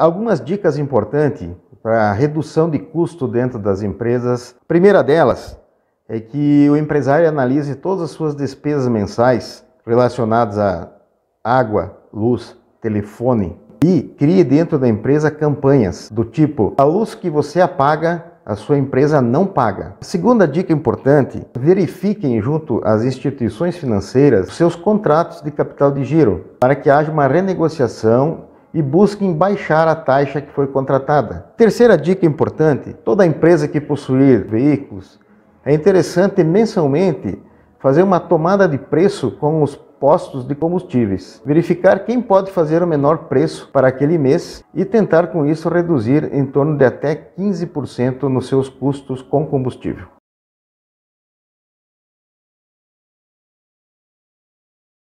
Algumas dicas importantes para redução de custo dentro das empresas. A primeira delas é que o empresário analise todas as suas despesas mensais relacionadas a água, luz, telefone e crie dentro da empresa campanhas do tipo: a luz que você apaga, a sua empresa não paga. A segunda dica importante: verifiquem junto às instituições financeiras seus contratos de capital de giro para que haja uma renegociação e busquem baixar a taxa que foi contratada. Terceira dica importante: toda empresa que possuir veículos é interessante mensalmente fazer uma tomada de preço com os postos de combustíveis, verificar quem pode fazer o menor preço para aquele mês e tentar com isso reduzir em torno de até 15% nos seus custos com combustível.